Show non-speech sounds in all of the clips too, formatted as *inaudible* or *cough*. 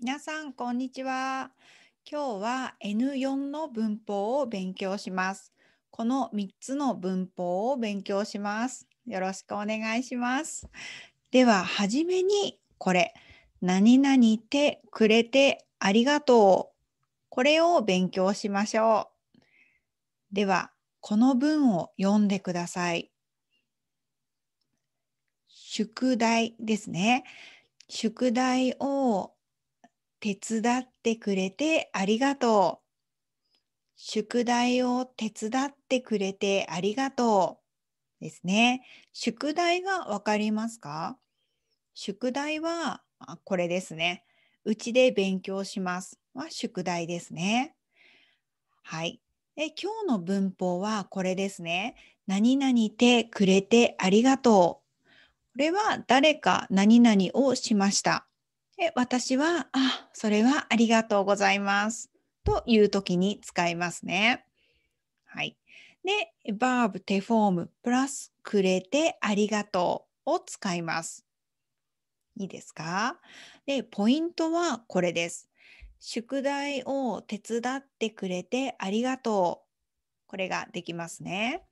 皆さん、こんにちは。今日は N4 の文法を勉強します。この3つの文法を勉強します。よろしくお願いします。では、はじめにこれ、何々てくれてありがとう。これを勉強しましょう。では、この文を読んでください。宿題ですね。宿題を手伝ってくれてありがとう。宿題を手伝ってくれてありがとう。ですね。宿題がわかりますか宿題はこれですね。うちで勉強しますは宿題ですね。はい。え今日の文法はこれですね。何々てくれてありがとう。これは誰か何々をしました。で私は、あ、それはありがとうございます。という時に使いますね。はい。で、バーブ、テフォーム、プラス、くれてありがとうを使います。いいですかで、ポイントはこれです。宿題を手伝ってくれてありがとう。これができますね。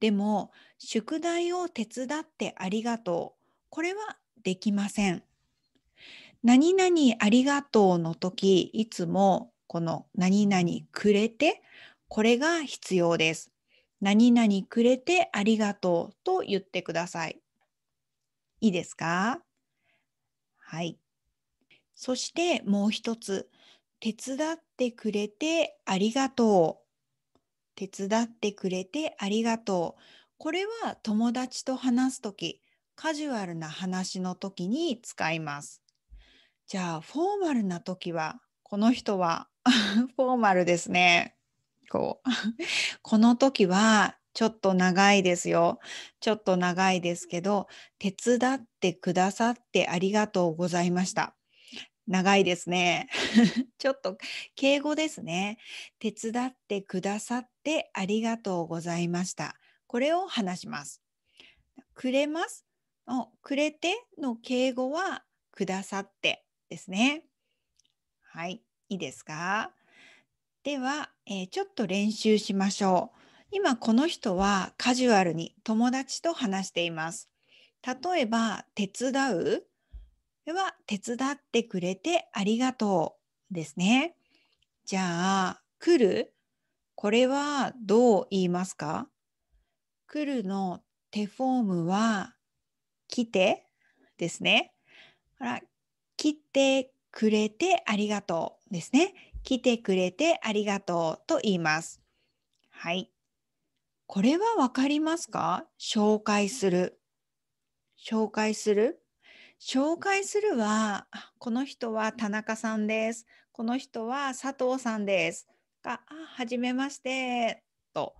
でも、宿題を手伝ってありがとう。これはできません。何々ありがとうの時、いつもこの何々くれて、これが必要です。何々くれてありがとうと言ってください。いいですかはい。そしてもう一つ。手伝ってくれてありがとう。手伝ってくれてありがとう。これは友達と話すとき、カジュアルな話のときに使います。じゃあフォーマルな時はこの人は *laughs* フォーマルですね。こう *laughs* この時はちょっと長いですよ。ちょっと長いですけど、手伝ってくださってありがとうございました。長いですね。*laughs* ちょっと敬語ですね。手伝ってくださってありがとうございました。これを話します。くれますくれての敬語はくださってですね。はい、いいですかでは、えー、ちょっと練習しましょう。今この人はカジュアルに友達と話しています。例えば「手伝う」は「手伝ってくれてありがとう」ですね。じゃあ「来る」これはどう言いますか来るの手フォームは「来て」ですね。ほら来てくれてありがとうですね。来てくれてありがとうと言います。はい。これはわかりますか紹介する。紹介する紹介するは、この人は田中さんです。この人は佐藤さんです。が、はじめまして。と、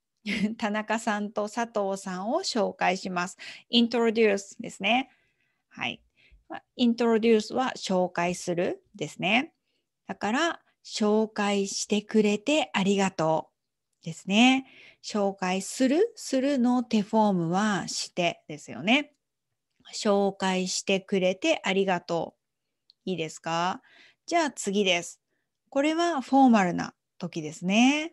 *laughs* 田中さんと佐藤さんを紹介します。introduce ですね。はい。introduce は紹介するですね。だから、紹介してくれてありがとうですね。紹介する、するの手フォームはしてですよね。紹介してくれてありがとう。いいですかじゃあ次です。これはフォーマルな時ですね。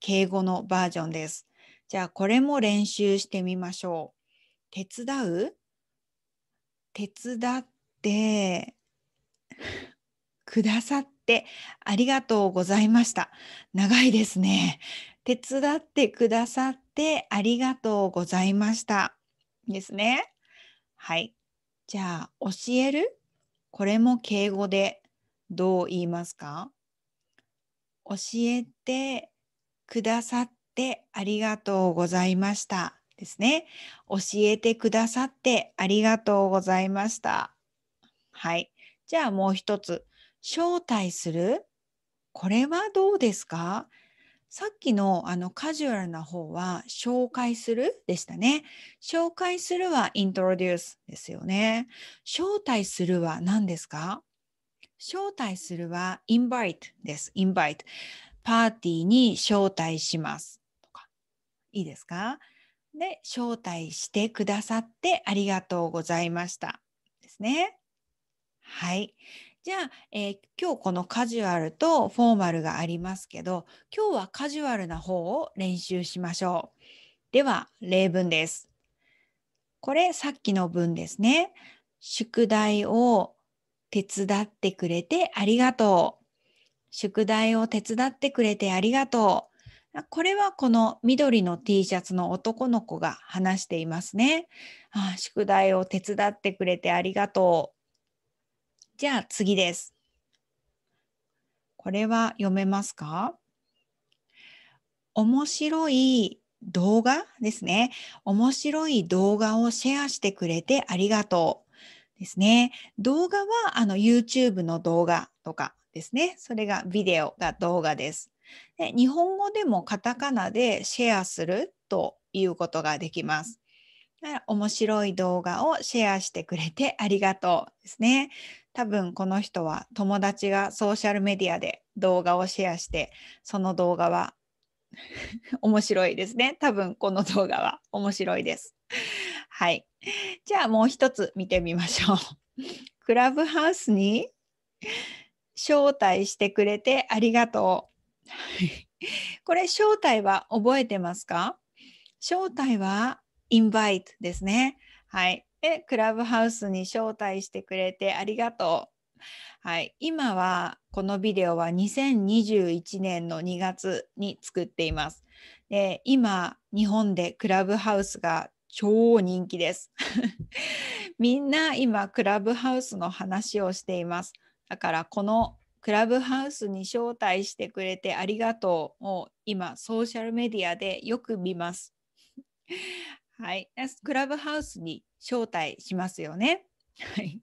敬語のバージョンです。じゃあこれも練習してみましょう。手伝う手伝って、くださってありがとうございました。長いですね。手伝ってくださってありがとうございました。ですね。はい。じゃあ、教えるこれも敬語でどう言いますか教えてくださってありがとうございました。ですね。教えてくださってありがとうございました。はい。じゃあもう一つ。招待するこれはどうですかさっきのあのカジュアルな方は紹介するでしたね。紹介するはイントロデュースですよね。招待するは何ですか招待するはインバイトです。インバイト。パーティーに招待します。とか。いいですかで、招待してくださってありがとうございました。ですね。はい。じゃあ、えー、今日このカジュアルとフォーマルがありますけど、今日はカジュアルな方を練習しましょう。では、例文です。これ、さっきの文ですね。宿題を手伝ってくれてありがとう。宿題を手伝ってくれてありがとう。これはこの緑の T シャツの男の子が話していますね。ああ宿題を手伝ってくれてありがとう。じゃあ次です。これは読めますか面白い動画ですね。面白い動画をシェアしてくれてありがとう。ですね。動画はあの YouTube の動画とかですね。それがビデオが動画です。で日本語でもカタカナでシェアするということができます。面白い動画をシェアしてくれてありがとうですね。多分この人は友達がソーシャルメディアで動画をシェアしてその動画は *laughs* 面白いですね多分この動画は面白いですはいじゃあもう一つ見てみましょうクラブハウスに招待してくれてありがとうこれ招待は覚えてますか招待はインバイトですねはいでクラブハウスに招待してくれてありがとう。はい、今はこのビデオは2021年の2月に作っています。で今日本でクラブハウスが超人気です。*laughs* みんな今クラブハウスの話をしています。だからこのクラブハウスに招待してくれてありがとうを今ソーシャルメディアでよく見ます。はい、クラブハウスに招待しますよね。はい、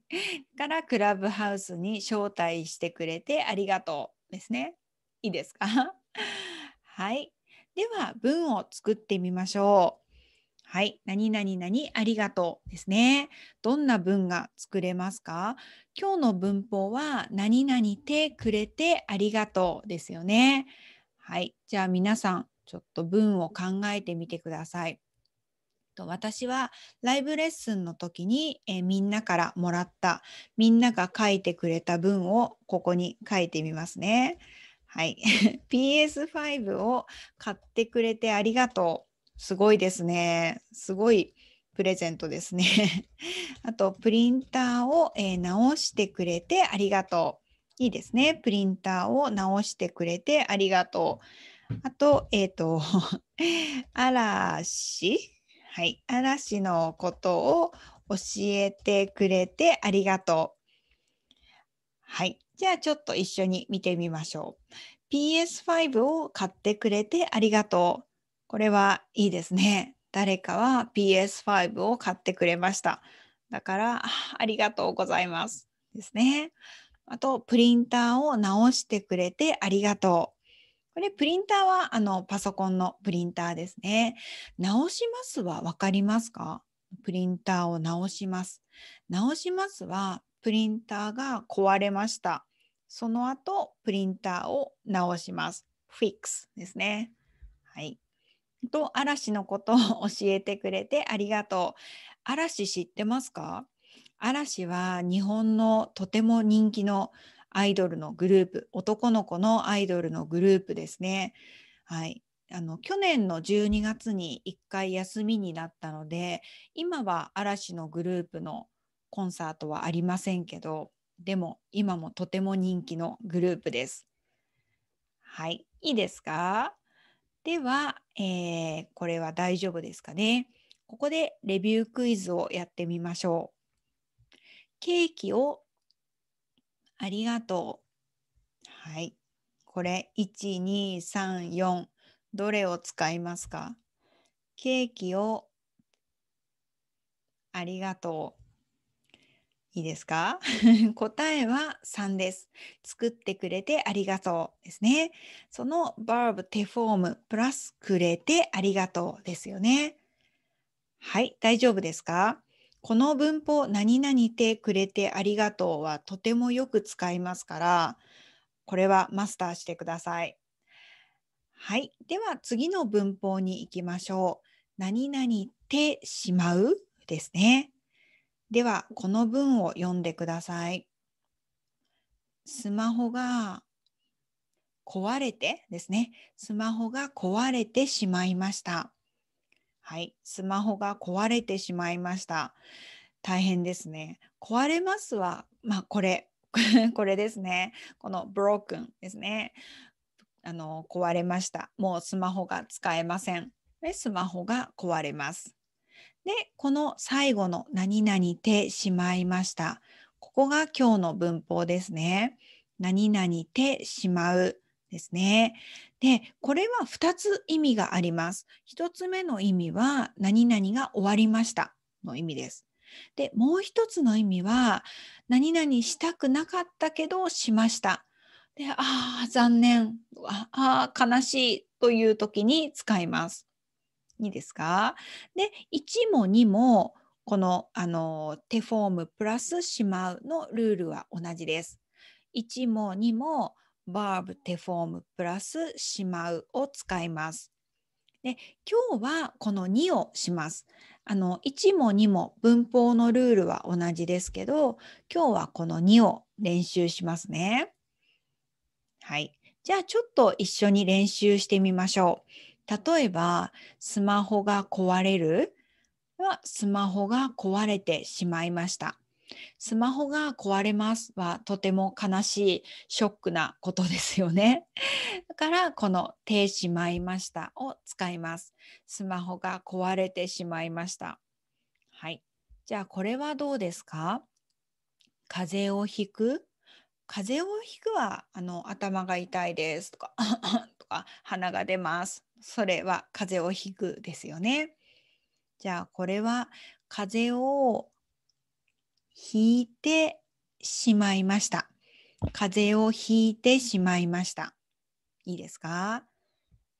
からクラブハウスに招待してくれてありがとうですね。いいですか *laughs* はい。では文を作ってみましょう。はい。何々何ありがとうですね。どんな文が作れますか今日の文法は何々てくれてありがとうですよね。はい。じゃあ皆さんちょっと文を考えてみてください。私はライブレッスンの時に、えみんなからもらったみんなが書いてくれた文をここに書いてみますね。はい、PS5 *laughs* を買ってくれてありがとう。すごいですね。すごいプレゼントですね。*laughs* あとプリンターを、えー、直してくれてありがとう。いいですね。プリンターを直してくれてありがとう。あと、えっ、ー、と、*laughs* 嵐はい、嵐のことを教えてくれてありがとう。はい、じゃあちょっと一緒に見てみましょう。PS5 を買ってくれてありがとう。これはいいですね。誰かは PS5 を買ってくれました。だから、ありがとうございます。ですね。あと、プリンターを直してくれてありがとう。これプリンターはあのパソコンのプリンターですね。直しますは分かりますかプリンターを直します。直しますはプリンターが壊れました。その後、プリンターを直します。fix ですね。はい。と、嵐のことを教えてくれてありがとう。嵐知ってますか嵐は日本のとても人気のアイドルのグループ、男の子のアイドルのグループですね。はい。あの去年の12月に1回休みになったので今は嵐のグループのコンサートはありませんけどでも今もとても人気のグループです。はい、いいですかでは、えー、これは大丈夫ですかね。ここでレビュークイズをやってみましょう。ケーキをありがとう。はい。これ、1、2、3、4。どれを使いますかケーキをありがとう。いいですか *laughs* 答えは3です。作ってくれてありがとうですね。そのバーブテフォームプラスくれてありがとうですよね。はい、大丈夫ですかこの文法何々てくれてありがとうはとてもよく使いますから、これはマスターしてください。はい。では次の文法に行きましょう。何々てしまうですね。では、この文を読んでください。スマホが壊れてですね。スマホが壊れてしまいました。はい、スマホが壊れてしまいました。大変ですね。壊れますは、まあ、これ、*laughs* これですね。この broken ですね。あの壊れました。もうスマホが使えません。でスマホが壊れます。で、この最後の何々てしまいました。ここが今日の文法ですね。何々てしまうですね。で、これは2つ意味があります。1つ目の意味は、何々が終わりましたの意味です。で、もう1つの意味は、何々したくなかったけどしました。で、ああ、残念、ああ、悲しいという時に使います。いいですかで、1も2も、このあの手フォームプラスしまうのルールは同じです。1も2もバーブ、テフォームプラスしまうを使います。で今日はこの2をします。あの1も2も文法のルールは同じですけど今日はこの2を練習しますね。はい。じゃあちょっと一緒に練習してみましょう。例えばスマホが壊れるはスマホが壊れてしまいました。スマホが壊れますはとても悲しいショックなことですよね。*laughs* だからこの「てしまいました」を使います。スマホが壊れてしまいました。はい。じゃあこれはどうですか風邪をひく風邪をひくはあの頭が痛いですとか *laughs* とか鼻が出ます。それは風邪をひくですよね。じゃあこれは風邪を引いてしまいました。風邪をひいてしまいました。いいですか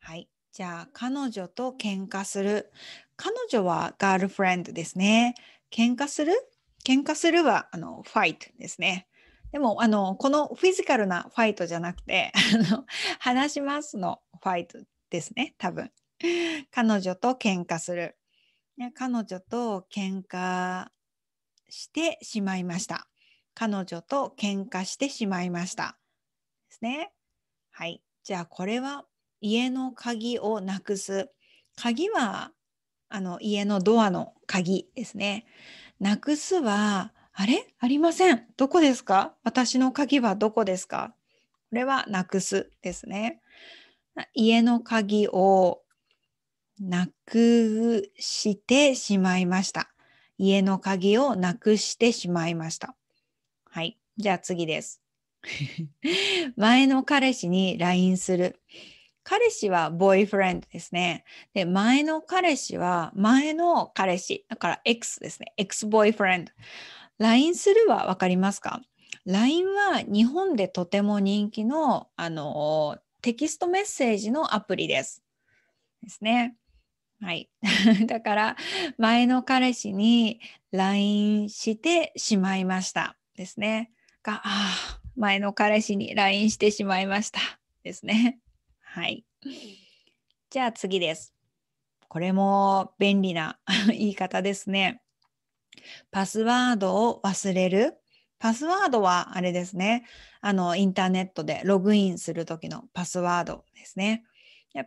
はい。じゃあ、彼女と喧嘩する。彼女はガールフレンドですね。喧嘩する喧嘩するは、あの、ファイトですね。でも、あの、このフィジカルなファイトじゃなくて、あの、話しますのファイトですね、多分。彼女と喧嘩する。彼女と喧嘩してしまいました。彼女と喧嘩してしまいました。ですね。はい。じゃあこれは家の鍵をなくす。鍵はあの家のドアの鍵ですね。なくすはあれありません。どこですか私の鍵はどこですかこれはなくすですね。家の鍵をなくしてしまいました。家の鍵をなくしてしまいました。はい。じゃあ次です。*laughs* 前の彼氏に LINE する。彼氏はボーイフレンドですね。で、前の彼氏は前の彼氏。だから X ですね。X ボーイフレンド。LINE するは分かりますか ?LINE は日本でとても人気の、あの、テキストメッセージのアプリです。ですね。はい。*laughs* だから、前の彼氏に LINE してしまいましたですね。が、ああ、前の彼氏に LINE してしまいましたですね。はい。じゃあ次です。これも便利な *laughs* 言い方ですね。パスワードを忘れる。パスワードはあれですね。あの、インターネットでログインするときのパスワードですね。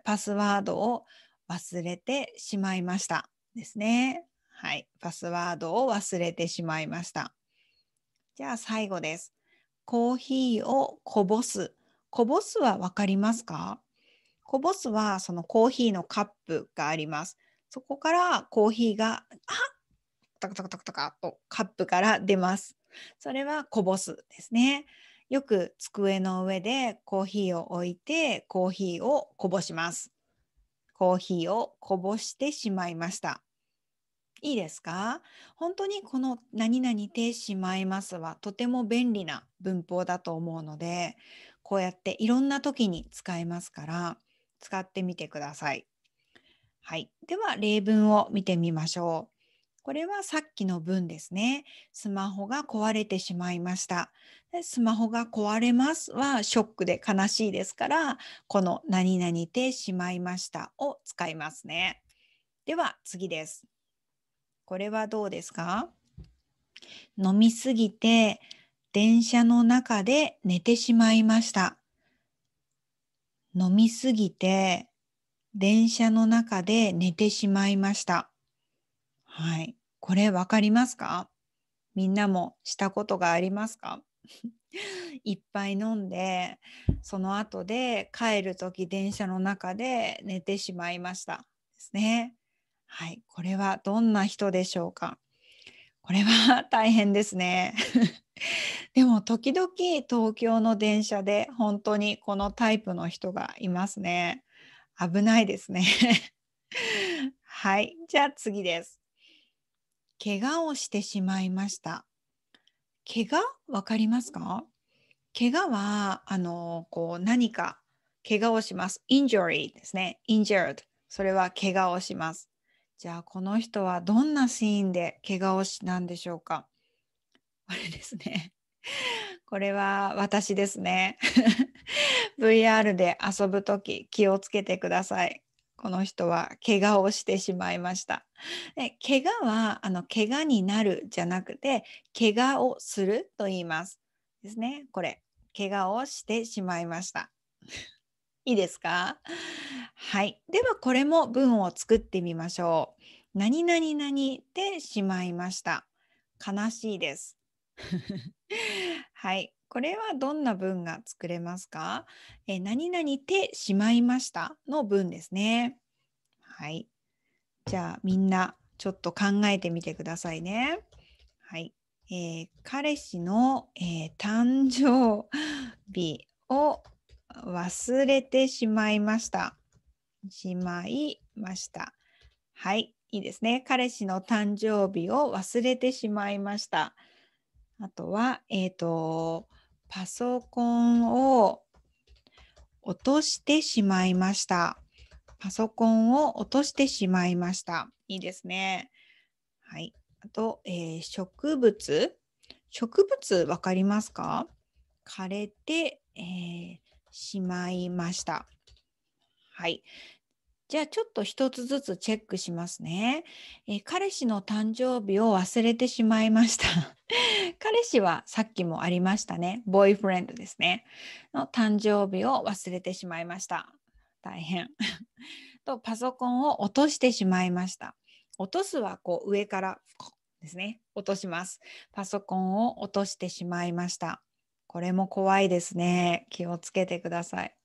パスワードを忘れてしまいましたですね。はい、パスワードを忘れてしまいました。じゃあ最後です。コーヒーをこぼす。こぼすはわかりますかこぼすはそのコーヒーのカップがあります。そこからコーヒーが、あタカタカタカタカとカップから出ます。それはこぼすですね。よく机の上でコーヒーを置いてコーヒーをこぼします。コーヒーをこぼしてしまいました。いいですか本当にこの何々てしまいますはとても便利な文法だと思うので、こうやっていろんな時に使えますから使ってみてください。はい。では例文を見てみましょう。これはさっきの文ですね。スマホが壊れてしまいました。スマホが壊れますはショックで悲しいですから、この何々てしまいましたを使いますね。では次です。これはどうですか飲みすぎて電車の中で寝てしまいました。飲みすぎて電車の中で寝てしまいました。はい。これわかりますかみんなもしたことがありますか *laughs* いっぱい飲んでその後で帰る時電車の中で寝てしまいましたですね。はい、これはどんな人でしょうか。これは大変ですね。*laughs* でも時々東京の電車で本当にこのタイプの人がいますね。危ないですね。*laughs* はい、じゃあ次です。怪我をしてしまいました。怪我わかりますか怪我はあのこう何か怪我をします。injury ですね。injured それは怪我をします。じゃあこの人はどんなシーンで怪我をしたんでしょうかこれですね。これは私ですね。VR *laughs* で遊ぶとき気をつけてください。この人は怪我をしてしまいました。で怪我はあの怪我になるじゃなくて怪我をすると言います。ですね。これ怪我をしてしまいました。いいですかはい。ではこれも文を作ってみましょう。何々何でしまいました。悲しいです。*laughs* はい。これはどんな文が作れますか、えー、何々てしまいましたの文ですね。はい。じゃあみんなちょっと考えてみてくださいね。はい。えー、彼氏の、えー、誕生日を忘れてしまいました。しまいました。はい。いいですね。彼氏の誕生日を忘れてしまいました。あとは、えっ、ー、と、パソコンを落としてしまいました。パソコンを落としてしまいました。いいですね。はい。あと、えー、植物。植物わかりますか枯れて、えー、しまいました。はい。じゃあちょっと一つずつチェックしますね。えー、彼氏の誕生日を忘れてしまいました。*laughs* 彼氏はさっきもありましたね。ボーイフレンドですね。の誕生日を忘れてしまいました。大変。*laughs* とパソコンを落としてしまいました。落とすはこう上からですね。落とします。パソコンを落としてしまいました。これも怖いですね。気をつけてください。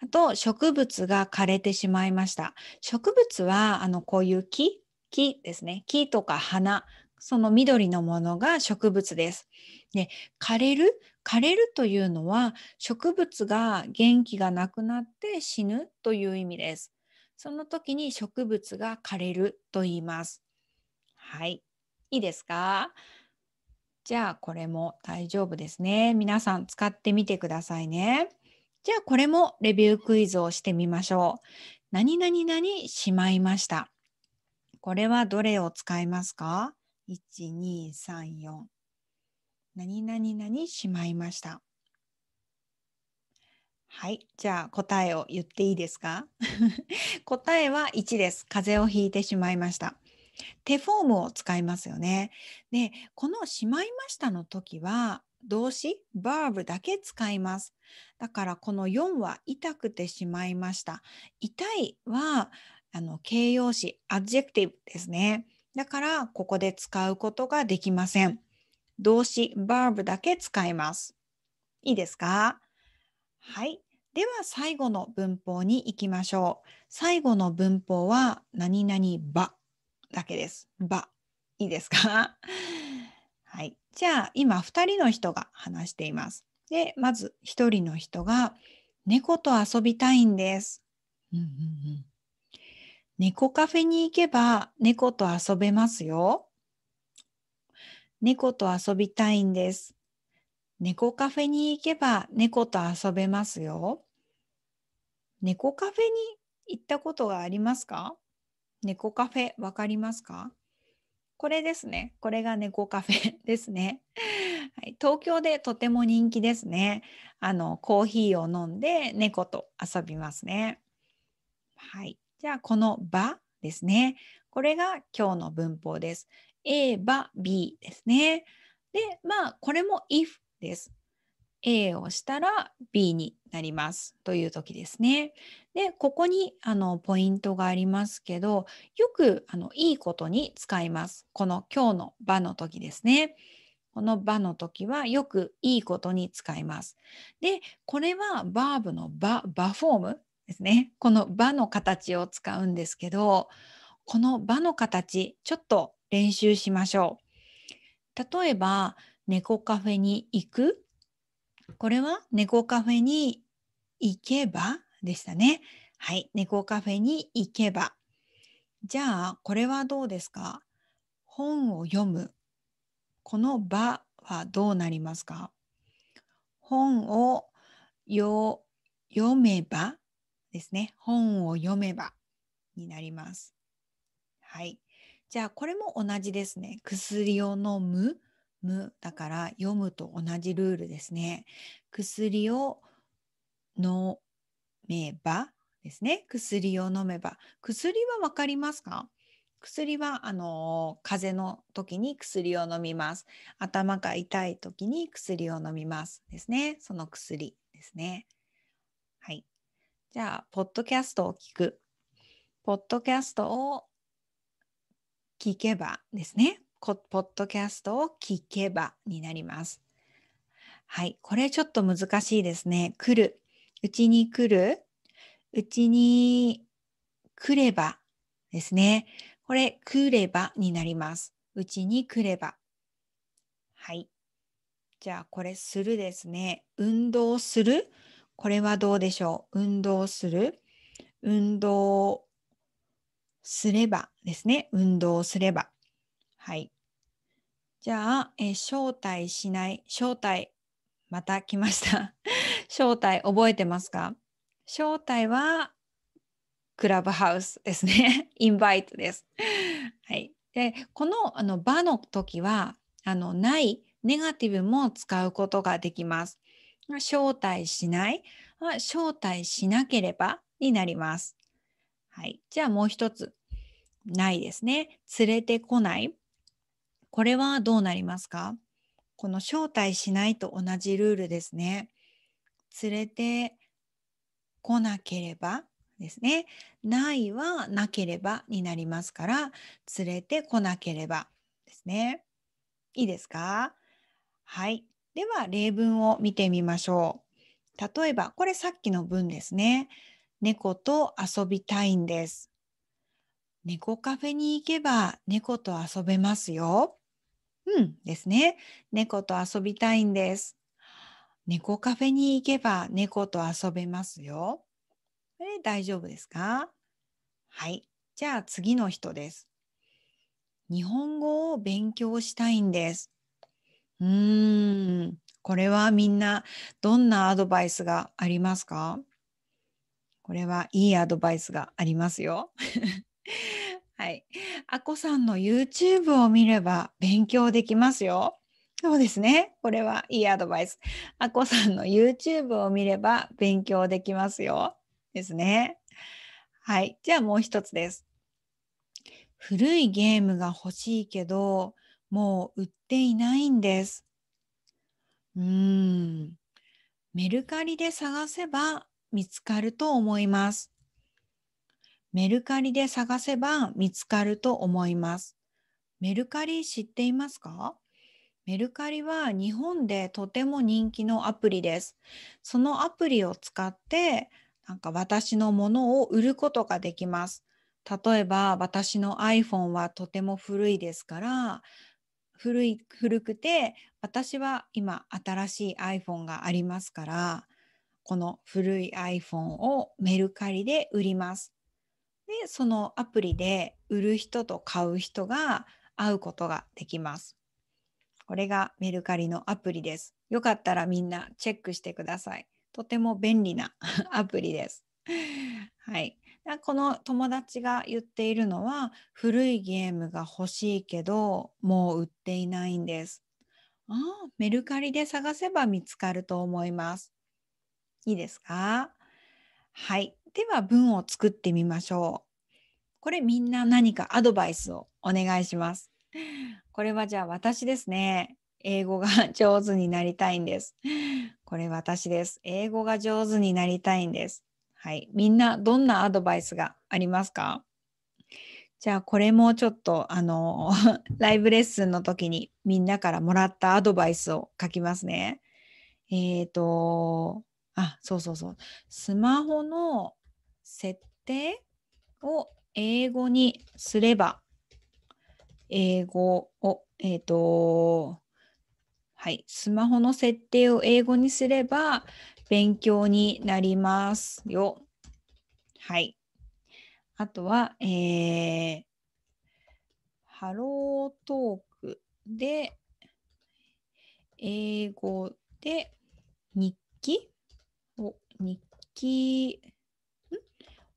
あと、植物が枯れてしまいました。植物は、あの、こういう木、木ですね。木とか花、その緑のものが植物です。で、枯れる枯れるというのは、植物が元気がなくなって死ぬという意味です。その時に植物が枯れると言います。はい。いいですかじゃあこれも大丈夫ですね。皆さん使ってみてくださいね。じゃあこれもレビュークイズをしてみましょう。何々々しまいました。これはどれを使いますか ?1234。何々々しまいました。はい。じゃあ答えを言っていいですか *laughs* 答えは1です。風邪をひいてしまいました。手フォームを使いますよね。で、このしまいましたの時は、動詞、バーブだけ使います。だからこの4は痛くてしまいました。痛いはあの形容詞、アジェクティブですね。だからここで使うことができません。動詞、バーブだけ使います。いいですかはい。では最後の文法に行きましょう。最後の文法は何々ばだけです。ば。いいですかはい、じゃあ今2人の人が話しています。でまず1人の人が「猫と遊びたいんです」うんうんうん。猫カフェに行けば猫と遊べますよ。猫と遊びたいんです。猫カフェに行けば猫と遊べますよ。猫カフェに行ったことがありますか猫カフェ分かりますかこれですね。これが猫カフェ *laughs* ですね。はい、東京でとても人気ですね。あのコーヒーを飲んで猫と遊びますね。はい。じゃあこの場ですね。これが今日の文法です。A ば B ですね。で、まあこれも if です。A をしたら B になりますという時ですね。で、ここにあのポイントがありますけど、よくあのいいことに使います。この今日の場の時ですね。この場の時はよくいいことに使います。で、これはバーブの場、場フォームですね。この場の形を使うんですけど、この場の形、ちょっと練習しましょう。例えば、猫カフェに行くこれは猫カフェに行けばでしたね。はい、猫カフェに行けば。じゃあ、これはどうですか本を読む。この場はどうなりますか本を読めばですね。本を読めばになります。はい。じゃあ、これも同じですね。薬を飲む。むだから読むと同じルールですね。薬を飲めばですね。薬を飲めば。薬はわかりますか薬はあの風邪の時に薬を飲みます。頭が痛い時に薬を飲みますですね。その薬ですね。はい。じゃあ、ポッドキャストを聞く。ポッドキャストを聞けばですね。ポッドキャストを聞けばになります。はい、これちょっと難しいですね。来る、うちに来る、うちに来ればですね。これ、来ればになります。うちに来れば。はい。じゃあ、これ、するですね。運動する。これはどうでしょう運動する。運動すればですね。運動すれば。はい。じゃあ、え招待しない、招待、また来ました。*laughs* 招待覚えてますか招待は、クラブハウスですね。*laughs* インバイトです。はい。で、この、あの、場の時は、あの、ない、ネガティブも使うことができます。招待しない招待しなければになります。はい。じゃあもう一つ。ないですね。連れてこない。これはどうなりますかこの招待しないと同じルールですね。連れて来なければですね。ないはなければになりますから、連れて来なければですね。いいですかはい。では、例文を見てみましょう。例えば、これさっきの文ですね。猫と遊びたいんです。猫カフェに行けば猫と遊べますよ。うんですね。猫と遊びたいんです。猫カフェに行けば猫と遊べますよ。これ大丈夫ですかはい。じゃあ次の人です。日本語を勉強したいんです。うーん。これはみんなどんなアドバイスがありますかこれはいいアドバイスがありますよ。はい。あこさんの YouTube を見れば勉強できますよ。そうですね。これはいいアドバイス。あこさんの YouTube を見れば勉強できますよ。ですね。はい。じゃあもう一つです。古いゲームが欲しいけど、もう売っていないんです。うーん。メルカリで探せば見つかると思います。メルカリで探せば見つかると思います。メルカリ知っていますかメルカリは日本でとても人気のアプリです。そのアプリを使ってなんか私のものを売ることができます。例えば私の iPhone はとても古いですから古い古くて私は今新しい iPhone がありますからこの古い iPhone をメルカリで売ります。でそのアプリで売る人と買う人が会うことができます。これがメルカリのアプリです。よかったらみんなチェックしてください。とても便利な *laughs* アプリです。はい。この友達が言っているのは古いゲームが欲しいけどもう売っていないんです。ああ、メルカリで探せば見つかると思います。いいですかはい。では文を作ってみましょう。これみんな何かアドバイスをお願いします。これはじゃあ私ですね。英語が上手になりたいんです。これ私です。英語が上手になりたいんです。はい。みんなどんなアドバイスがありますかじゃあこれもちょっとあの *laughs* ライブレッスンの時にみんなからもらったアドバイスを書きますね。えっ、ー、と、あ、そうそうそう。スマホの設定を英語にすれば、英語を、えっ、ー、と、はい、スマホの設定を英語にすれば勉強になりますよ。はい。あとは、えー、ハロートークで、英語で日記を、日記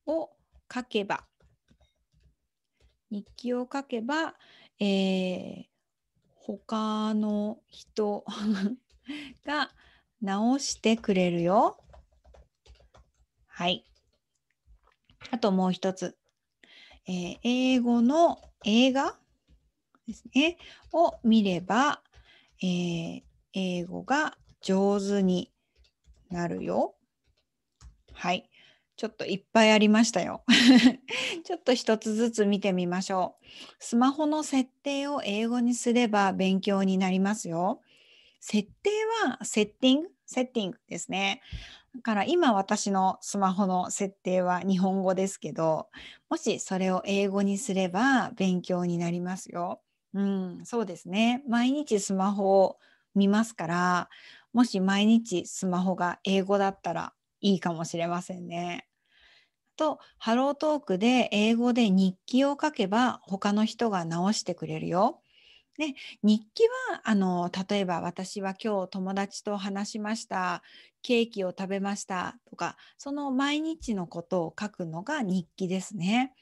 を書けば、日記を書けば、えー、他の人 *laughs* が直してくれるよ。はい。あともう一つ。えー、英語の映画ですね。を見れば、えー、英語が上手になるよ。はい。ちょっといっぱいありましたよ。*laughs* ちょっと一つずつ見てみましょう。スマホの設定を英語にすれば勉強になりますよ。設定はセッティング、セッティングですね。だから今私のスマホの設定は日本語ですけど、もしそれを英語にすれば勉強になりますよ。うん、そうですね。毎日スマホを見ますから、もし毎日スマホが英語だったらいいかもしれませんね。とハロートークで英語で日記を書けば他の人が直してくれるよ。で日記はあの例えば私は今日友達と話しましたケーキを食べましたとかその毎日のことを書くのが日記ですね。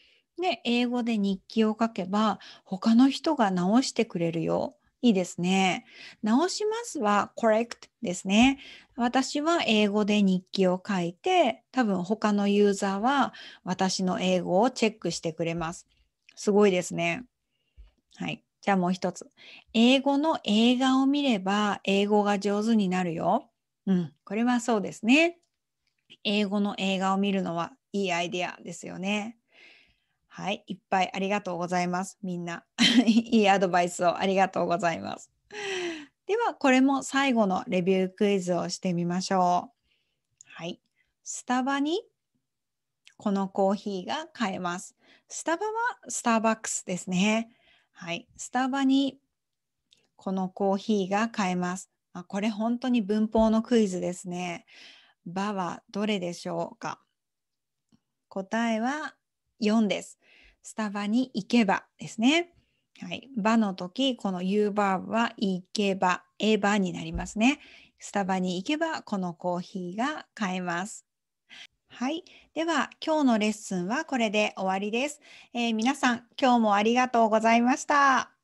で英語で日記を書けば他の人が直してくれるよ。いいですね。直しますは correct ですね。私は英語で日記を書いて、多分他のユーザーは私の英語をチェックしてくれます。すごいですね。はい。じゃあもう一つ。英語の映画を見れば英語が上手になるよ。うん、これはそうですね。英語の映画を見るのはいいアイデアですよね。はい、いっぱいありがとうございます。みんな。*laughs* いいアドバイスをありがとうございます。では、これも最後のレビュークイズをしてみましょう。はい。スタバにこのコーヒーが買えます。スタバはスターバックスですね。はい。スタバにこのコーヒーが買えます。まあ、これ本当に文法のクイズですね。バはどれでしょうか答えは4です。スタバに行けばですね。はい。場の時、この U バーブは行けば、えばになりますね。スタバに行けば、このコーヒーが買えます。はい。では、今日のレッスンはこれで終わりです。えー、皆さん、今日もありがとうございました。